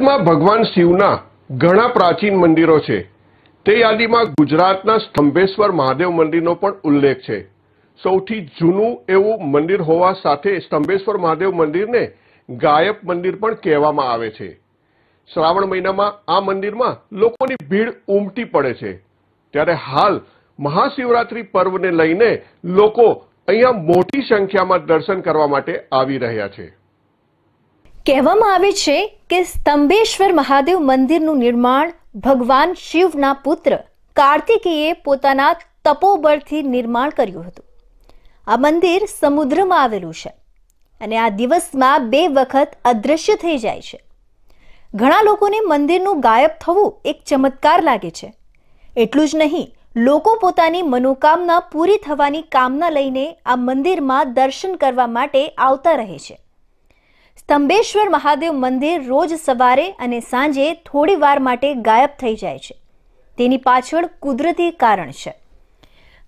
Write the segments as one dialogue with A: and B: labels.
A: ભારતમાં ભગવાન શિવના ઘણા પ્રાચીન મંદિરો છે તે યાદીમાં ગુજરાતના સ્તંભેશ્વર મહાદેવ મંદિરનો પણ ઉલ્લેખ છે સૌથી જૂનું એવું મંદિર હોવા સાથે સ્તંભેશ્વર મહાદેવ મંદિરને ગાયબ મંદિર પણ કહેવામાં આવે છે શ્રાવણ મહિનામાં આ મંદિરમાં લોકોની ભીડ ઉમટી પડે છે ત્યારે હાલ મહાશિવરાત્રિ પર્વને લઈને લોકો અહીંયા મોટી સંખ્યામાં દર્શન કરવા માટે આવી રહ્યા છે
B: કહેવામાં આવે છે કે સ્તંભેશ્વર મહાદેવ મંદિરનું નિર્માણ ભગવાન શિવના પુત્ર કાર્તિકેયે પોતાના તપોબળથી નિર્માણ કર્યું હતું આ મંદિર સમુદ્રમાં આવેલું છે અને આ દિવસમાં બે વખત અદૃશ્ય થઈ જાય છે ઘણા લોકોને મંદિરનું ગાયબ થવું એક ચમત્કાર લાગે છે એટલું જ નહીં લોકો પોતાની મનોકામના પૂરી થવાની કામના લઈને આ મંદિરમાં દર્શન કરવા માટે આવતા રહે છે તંબેશ્વર મહાદેવ મંદિર રોજ સવારે અને સાંજે થોડી વાર માટે ગાયબ થઈ જાય છે તેની પાછળ કુદરતી કારણ છે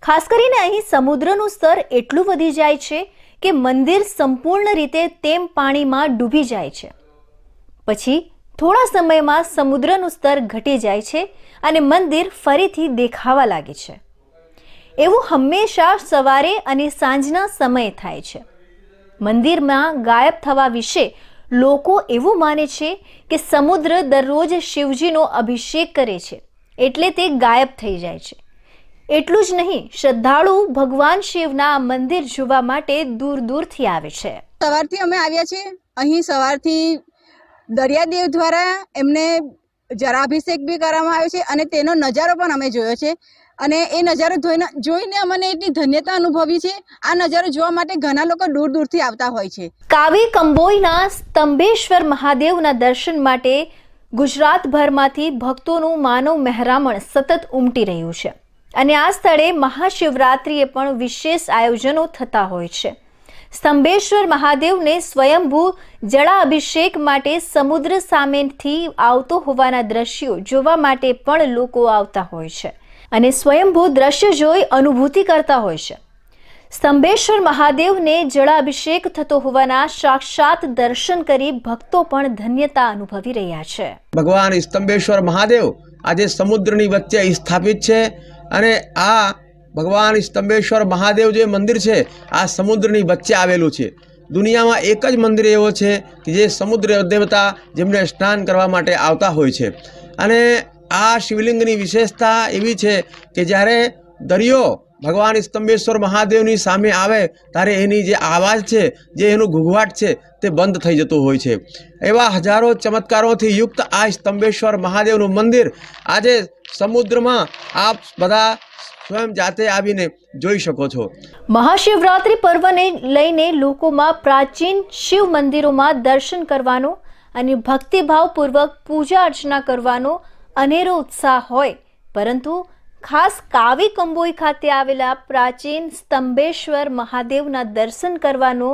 B: ખાસ કરીને અહીં સમુદ્રનું સ્તર એટલું વધી જાય છે કે મંદિર સંપૂર્ણ રીતે તેમ પાણીમાં ડૂબી જાય છે પછી થોડા સમયમાં સમુદ્રનું સ્તર ઘટી જાય છે અને મંદિર ફરીથી દેખાવા લાગે છે એવું હંમેશા સવારે અને સાંજના સમયે થાય છે મંદિરમાં ગાયબ થવા વિશે લોકો એવું માને છે કે સમુદ્ર દરરોજ શિવજીનો અભિષેક કરે છે એટલે તે ગાયબ થઈ જાય છે એટલું જ નહીં શ્રદ્ધાળુ ભગવાન શિવના મંદિર જોવા માટે દૂર દૂરથી આવે છે સવારથી અમે આવ્યા છીએ અહીં સવારથી દરિયાદેવ દ્વારા એમને જરાભિષેક બી કરવામાં આવ્યો છે અને તેનો નજારો પણ અમે જોયો છે અને એ નજારો જોઈને જોઈને અમને એટલી ધન્યતા અનુભવી છે આ નજારો જોવા માટે ઘણા લોકો દૂર દૂરથી આવતા હોય છે કાવી કંબોઈના સ્તંભેશ્વર મહાદેવના દર્શન માટે ગુજરાતભરમાંથી ભક્તોનું માનવ મહેરામણ સતત ઉમટી રહ્યું છે અને આ સ્થળે મહાશિવરાત્રિએ પણ વિશેષ આયોજનો થતા હોય છે સ્તંભેશ્વર મહાદેવને સ્વયંભૂ જળાભિષેક માટે સમુદ્ર સામેથી આવતો હોવાના દ્રશ્યો જોવા માટે પણ લોકો આવતા હોય છે અને સ્વયંભૂ દ્રશ્ય જોઈ અનુભૂતિ કરતા હોય છે સ્તંભેશ્વર મહાદેવને જળાભિષેક થતો હોવાના સાક્ષાત દર્શન કરી ભક્તો પણ ધન્યતા અનુભવી રહ્યા છે
C: ભગવાન સ્તંભેશ્વર મહાદેવ આજે સમુદ્રની વચ્ચે સ્થાપિત છે અને આ ભગવાન સ્તંભેશ્વર મહાદેવ જે મંદિર છે આ સમુદ્રની વચ્ચે આવેલું છે દુનિયામાં એક જ મંદિર એવો છે કે જે સમુદ્ર દેવતા જેમને સ્નાન કરવા માટે આવતા હોય છે અને આ શિવલિંગની વિશેષતા એવી છે કે જ્યારે દરિયો ભગવાન સ્તંભેશ્વર મહાદેવની સામે આવે ત્યારે એની જે આવાજ છે જે એનું ઘૂઘવાટ છે તે બંધ થઈ જતું હોય છે એવા હજારો ચમત્કારોથી યુક્ત આ સ્તંભેશ્વર મહાદેવનું મંદિર આજે સમુદ્રમાં આપ બધા સ્વયં જાતે આવીને જોઈ શકો છો
B: મહાશિવરાત્રિ પર્વને લઈને લોકોમાં પ્રાચીન શિવ મંદિરોમાં દર્શન કરવાનો અને ભક્તિભાવપૂર્વક પૂજા અર્ચના કરવાનું અનેરો ઉત્સાહ હોય પરંતુ ખાસ કાવી કંબોઈ ખાતે આવેલા પ્રાચીન સ્તંભેશ્વર મહાદેવના દર્શન કરવાનો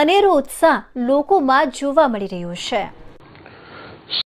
B: અનેરો ઉત્સાહ લોકોમાં જોવા મળી રહ્યો છે